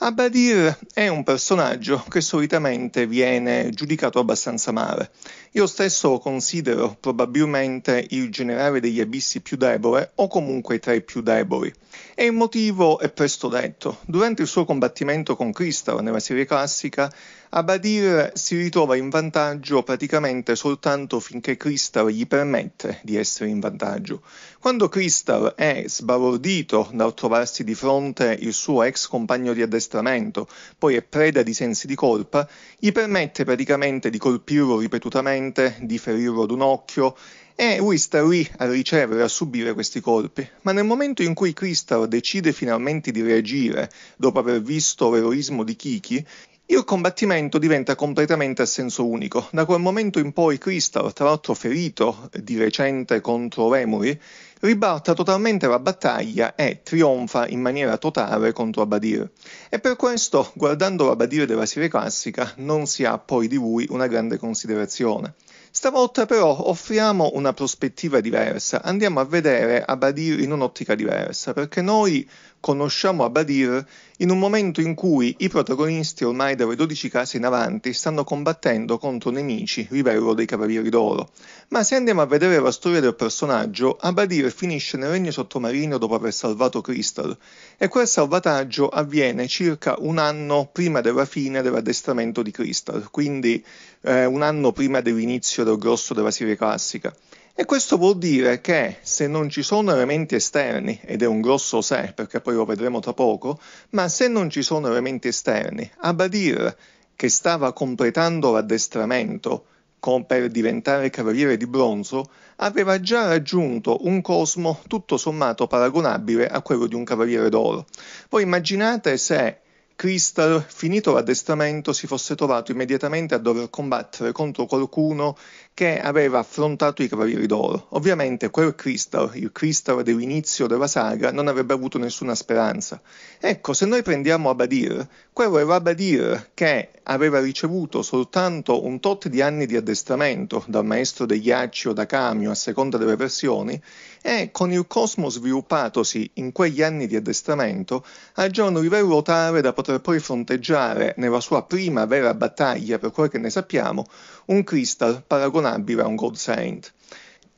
Abadir è un personaggio che solitamente viene giudicato abbastanza male. Io stesso lo considero probabilmente il generale degli abissi più debole o comunque tra i più deboli. E il motivo è presto detto. Durante il suo combattimento con Crystal nella serie classica, Abadir si ritrova in vantaggio praticamente soltanto finché Crystal gli permette di essere in vantaggio. Quando Crystal è sbalordito dal trovarsi di fronte il suo ex compagno di addestramento, addestramento, poi è preda di sensi di colpa, gli permette praticamente di colpirlo ripetutamente, di ferirlo ad un occhio e lui sta lì a ricevere, a subire questi colpi. Ma nel momento in cui Crystal decide finalmente di reagire, dopo aver visto l'eroismo di Kiki, il combattimento diventa completamente a senso unico. Da quel momento in poi Crystal, tra l'altro ferito di recente contro Remuri, ribalta totalmente la battaglia e trionfa in maniera totale contro Abadir. E per questo, guardando Abadir della serie classica, non si ha poi di lui una grande considerazione. Stavolta però offriamo una prospettiva diversa, andiamo a vedere Abadir in un'ottica diversa, perché noi conosciamo Abadir in un momento in cui i protagonisti ormai dalle 12 case in avanti stanno combattendo contro nemici, livello dei Cavalieri d'Oro. Ma se andiamo a vedere la storia del personaggio, Abadir finisce nel regno sottomarino dopo aver salvato Crystal, e quel salvataggio avviene circa un anno prima della fine dell'addestramento di Crystal, quindi eh, un anno prima dell'inizio del grosso della serie classica. E questo vuol dire che se non ci sono elementi esterni, ed è un grosso se perché poi lo vedremo tra poco, ma se non ci sono elementi esterni, Abadir, che stava completando l'addestramento con, per diventare cavaliere di bronzo, aveva già raggiunto un cosmo tutto sommato paragonabile a quello di un cavaliere d'oro. Voi immaginate se Crystal, finito l'addestramento, si fosse trovato immediatamente a dover combattere contro qualcuno che aveva affrontato i Cavalieri d'Oro. Ovviamente quel Crystal, il Crystal dell'inizio della saga, non avrebbe avuto nessuna speranza. Ecco, se noi prendiamo Abadir, quello era Abadir che aveva ricevuto soltanto un tot di anni di addestramento dal maestro degli Acci o da Camio, a seconda delle versioni, e con il Cosmo sviluppatosi in quegli anni di addestramento ha già un livello tale da poter poi fronteggiare nella sua prima vera battaglia per quel che ne sappiamo un Crystal paragonabile a un Gold Saint.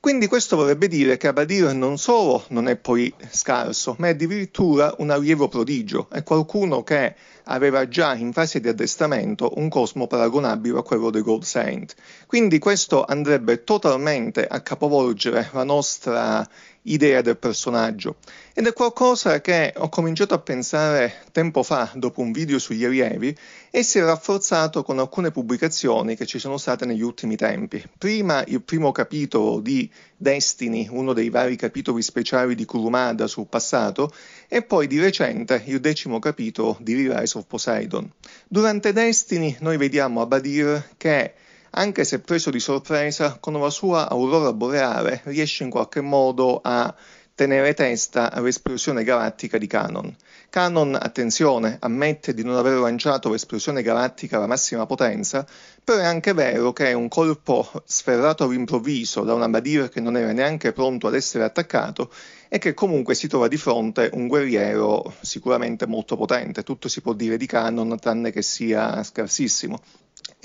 Quindi questo vorrebbe dire che Abadir non solo non è poi scarso, ma è addirittura un allievo prodigio, è qualcuno che aveva già in fase di addestramento un cosmo paragonabile a quello dei Gold Saint. Quindi questo andrebbe totalmente a capovolgere la nostra idea del personaggio ed è qualcosa che ho cominciato a pensare tempo fa dopo un video sugli allievi e si è rafforzato con alcune pubblicazioni che ci sono state negli ultimi tempi. Prima il primo capitolo di Destiny, uno dei vari capitoli speciali di Kurumada sul passato, e poi di recente il decimo capitolo di Rise of Poseidon. Durante Destiny noi vediamo Abadir che anche se preso di sorpresa, con la sua aurora boreale riesce in qualche modo a tenere testa all'esplosione galattica di Canon. Canon, attenzione, ammette di non aver lanciato l'esplosione galattica alla massima potenza, però è anche vero che un colpo sferrato all'improvviso da una badira che non era neanche pronto ad essere attaccato e che comunque si trova di fronte un guerriero sicuramente molto potente, tutto si può dire di Canon tranne che sia scarsissimo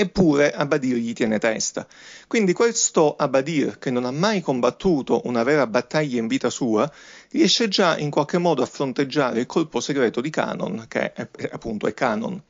eppure Abadir gli tiene testa. Quindi questo Abadir, che non ha mai combattuto una vera battaglia in vita sua, riesce già in qualche modo a fronteggiare il colpo segreto di Canon, che è, appunto è Canon.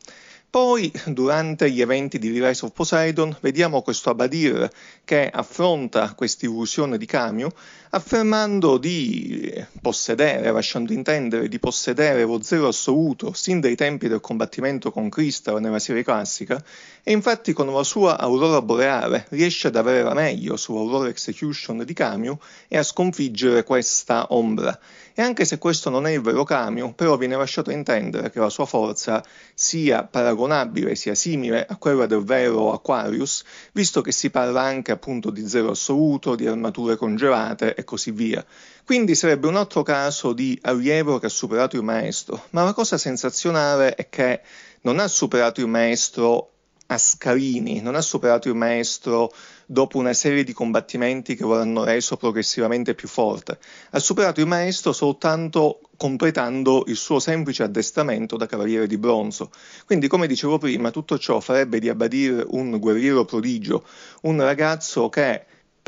Poi, durante gli eventi di Rise of Poseidon, vediamo questo Abadir che affronta questa illusione di Camiu, affermando di possedere, lasciando intendere di possedere lo zero assoluto sin dai tempi del combattimento con Crystal nella serie classica, e infatti con la sua Aurora Boreale riesce ad avere la meglio sull'Aurora Execution di Camus e a sconfiggere questa ombra. E anche se questo non è il vero Camus, però viene lasciato intendere che la sua forza sia paragonabile, sia simile a quella del vero Aquarius, visto che si parla anche appunto di zero assoluto, di armature congelate e così via. Quindi sarebbe un altro caso di allievo che ha superato il maestro, ma la cosa sensazionale è che non ha superato il maestro a scalini, non ha superato il maestro dopo una serie di combattimenti che lo hanno reso progressivamente più forte, ha superato il maestro soltanto completando il suo semplice addestramento da cavaliere di bronzo. Quindi, come dicevo prima, tutto ciò farebbe di Abadir un guerriero prodigio, un ragazzo che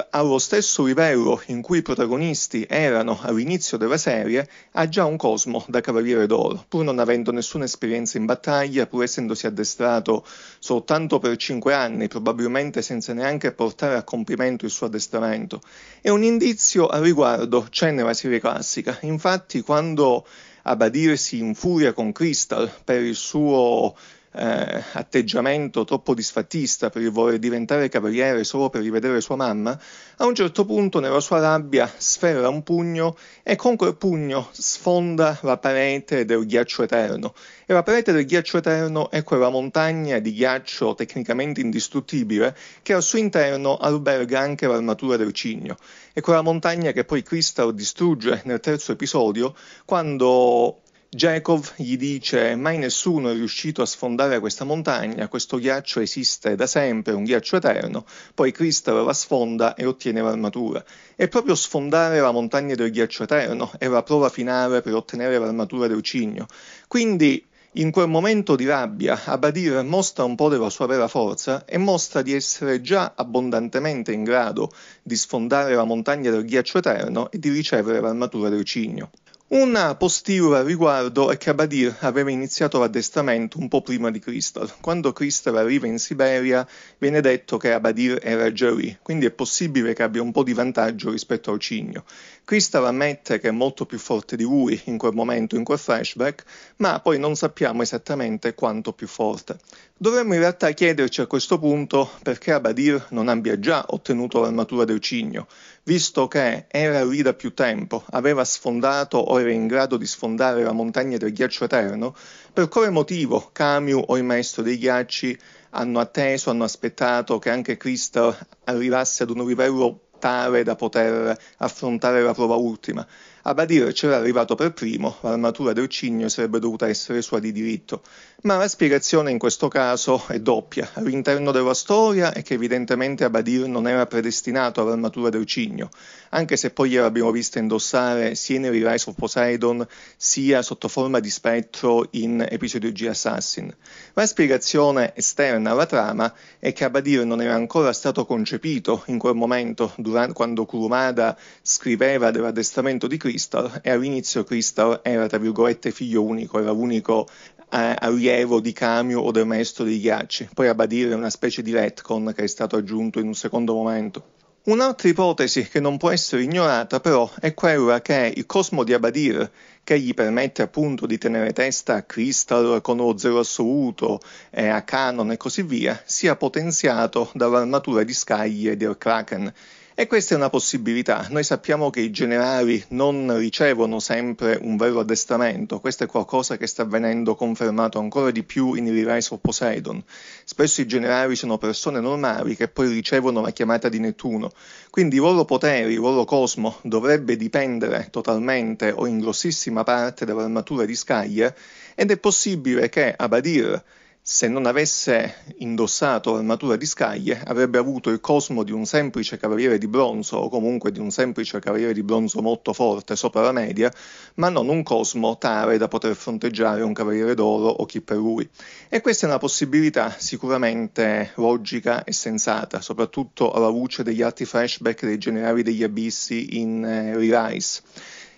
allo stesso livello in cui i protagonisti erano all'inizio della serie, ha già un Cosmo da Cavaliere d'Oro, pur non avendo nessuna esperienza in battaglia, pur essendosi addestrato soltanto per cinque anni, probabilmente senza neanche portare a compimento il suo addestramento. E un indizio al riguardo c'è nella serie classica, infatti quando Abadir si infuria con Crystal per il suo eh, atteggiamento troppo disfattista per il voler diventare cavaliere solo per rivedere sua mamma, a un certo punto nella sua rabbia sferra un pugno e con quel pugno sfonda la parete del ghiaccio eterno. E la parete del ghiaccio eterno è quella montagna di ghiaccio tecnicamente indistruttibile che al suo interno alberga anche l'armatura del cigno. È quella montagna che poi Crystal distrugge nel terzo episodio quando Jacob gli dice mai nessuno è riuscito a sfondare questa montagna, questo ghiaccio esiste da sempre, un ghiaccio eterno, poi Cristale la sfonda e ottiene l'armatura. E proprio sfondare la montagna del ghiaccio eterno è la prova finale per ottenere l'armatura del cigno. Quindi in quel momento di rabbia, Abadir mostra un po' della sua vera forza e mostra di essere già abbondantemente in grado di sfondare la montagna del ghiaccio eterno e di ricevere l'armatura del cigno. Una postura riguardo è che Abadir aveva iniziato l'addestramento un po' prima di Crystal. Quando Crystal arriva in Siberia viene detto che Abadir era già lì, quindi è possibile che abbia un po' di vantaggio rispetto al Cigno. Qui ammette che è molto più forte di lui in quel momento, in quel flashback, ma poi non sappiamo esattamente quanto più forte. Dovremmo in realtà chiederci a questo punto perché Abadir non abbia già ottenuto l'armatura del cigno, visto che era lì da più tempo, aveva sfondato o era in grado di sfondare la montagna del ghiaccio eterno, per quale motivo Camus o il maestro dei ghiacci hanno atteso, hanno aspettato che anche Crystal arrivasse ad un livello tale da poter affrontare la prova ultima. Abadir c'era cioè, arrivato per primo, l'armatura del cigno sarebbe dovuta essere sua di diritto, ma la spiegazione in questo caso è doppia. All'interno della storia è che evidentemente Abadir non era predestinato all'armatura del cigno, anche se poi gliel'abbiamo vista indossare sia in Rise of Poseidon sia sotto forma di spettro in episodio G Assassin. La spiegazione esterna alla trama è che Abadir non era ancora stato concepito in quel momento, durante, quando Kurumada scriveva dell'addestramento di Cristo, Crystal e all'inizio Crystal era tra virgolette figlio unico, era l'unico eh, allievo di Camio o del maestro dei ghiacci, poi a badire è una specie di retcon che è stato aggiunto in un secondo momento. Un'altra ipotesi che non può essere ignorata però è quella che il cosmo di Abadir, che gli permette appunto di tenere testa a Crystal con lo zero assoluto, eh, a Canon e così via, sia potenziato dall'armatura di scaglie del Kraken, e questa è una possibilità. Noi sappiamo che i generali non ricevono sempre un vero addestramento, questo è qualcosa che sta venendo confermato ancora di più in Il Rise of Poseidon. Spesso i generali sono persone normali che poi ricevono la chiamata di Nettuno, quindi i loro poteri, il loro cosmo dovrebbe dipendere totalmente o in grossissima parte dall'armatura di Skye ed è possibile che Abadir se non avesse indossato l'armatura di scaglie, avrebbe avuto il cosmo di un semplice cavaliere di bronzo o comunque di un semplice cavaliere di bronzo molto forte sopra la media, ma non un cosmo tale da poter fronteggiare un cavaliere d'oro o chi per lui. E questa è una possibilità sicuramente logica e sensata, soprattutto alla luce degli alti flashback dei generali degli abissi in eh, Re-Rise.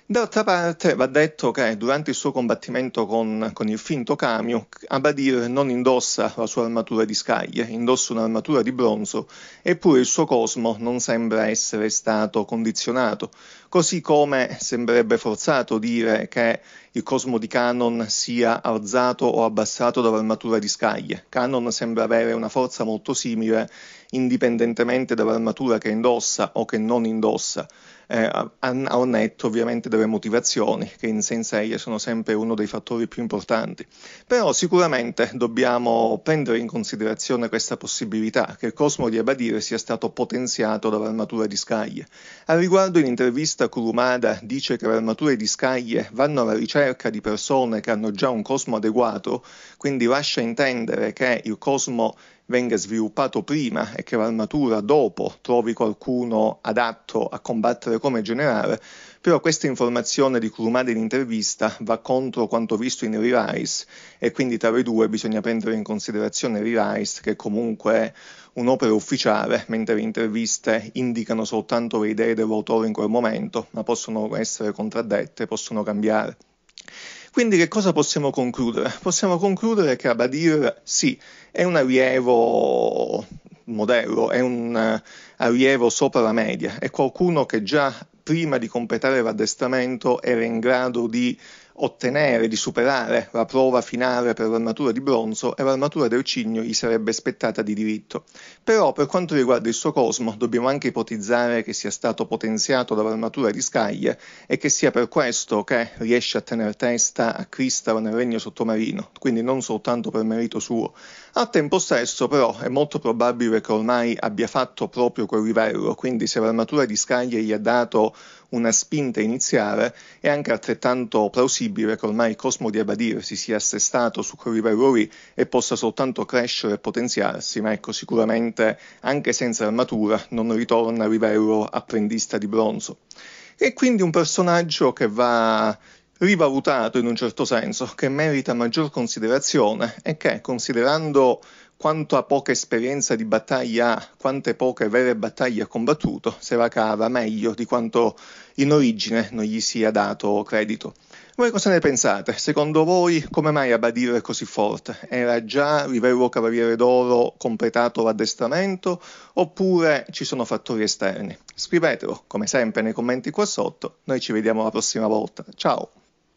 D'altra parte va detto che durante il suo combattimento con, con il finto camion, Abadir non indossa la sua armatura di scaglie, indossa un'armatura di bronzo, eppure il suo cosmo non sembra essere stato condizionato, così come sembrerebbe forzato dire che il cosmo di Canon sia alzato o abbassato dall'armatura di scaglie. Canon sembra avere una forza molto simile indipendentemente dall'armatura che indossa o che non indossa eh, ha un netto ovviamente delle motivazioni, che in sensei sono sempre uno dei fattori più importanti. Però sicuramente dobbiamo prendere in considerazione questa possibilità che il cosmo di Abadir sia stato potenziato dall'armatura di scaglie. Al riguardo in intervista Kurumada dice che le armature di scaglie vanno alla ricerca di persone che hanno già un cosmo adeguato quindi lascia intendere che il cosmo venga sviluppato prima e che l'armatura dopo trovi qualcuno adatto a combattere come generale, però questa informazione di Kurumada in intervista va contro quanto visto in Revise e quindi tra i due bisogna prendere in considerazione Revise che comunque è un'opera ufficiale, mentre le interviste indicano soltanto le idee dell'autore in quel momento, ma possono essere contraddette, possono cambiare. Quindi che cosa possiamo concludere? Possiamo concludere che Abadir sì, è un allievo modello, è un eh, allievo sopra la media, è qualcuno che già prima di completare l'addestramento era in grado di ottenere di superare la prova finale per l'armatura di bronzo e l'armatura del cigno gli sarebbe spettata di diritto. Però per quanto riguarda il suo cosmo dobbiamo anche ipotizzare che sia stato potenziato dall'armatura di scaglie e che sia per questo che riesce a tenere testa a Cristal nel regno sottomarino, quindi non soltanto per merito suo. Al tempo stesso però è molto probabile che ormai abbia fatto proprio quel livello, quindi se l'armatura di scaglie gli ha dato una spinta iniziale, è anche altrettanto plausibile che ormai il Cosmo di Abadir si sia assestato su quel livello lì e possa soltanto crescere e potenziarsi, ma ecco sicuramente anche senza armatura non ritorna a livello apprendista di bronzo. E quindi un personaggio che va rivalutato in un certo senso, che merita maggior considerazione e che, considerando quanto ha poca esperienza di battaglia ha, quante poche vere battaglie ha combattuto, se la cava meglio di quanto in origine non gli sia dato credito. Voi cosa ne pensate? Secondo voi come mai Abadir è così forte? Era già livello Cavaliere d'Oro completato l'addestramento oppure ci sono fattori esterni? Scrivetelo, come sempre, nei commenti qua sotto. Noi ci vediamo la prossima volta. Ciao!